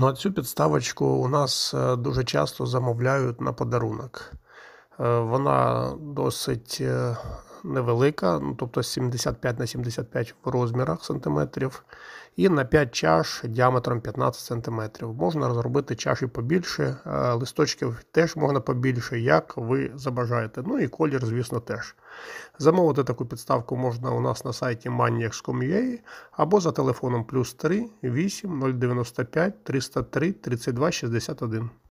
Ну а цю підставочку у нас е, дуже часто замовляють на подарунок. Е, вона досить е, невелика, ну, тобто 75 на 75 в розмірах сантиметрів, і на 5 чаш діаметром 15 сантиметрів. Можна розробити чаші побільше, е, листочків теж можна побільше, як ви забажаєте. Ну і колір, звісно, теж. Замовити таку підставку можна у нас на сайті maniax.com.ua або за телефоном плюс 3 8 095 303 32 61.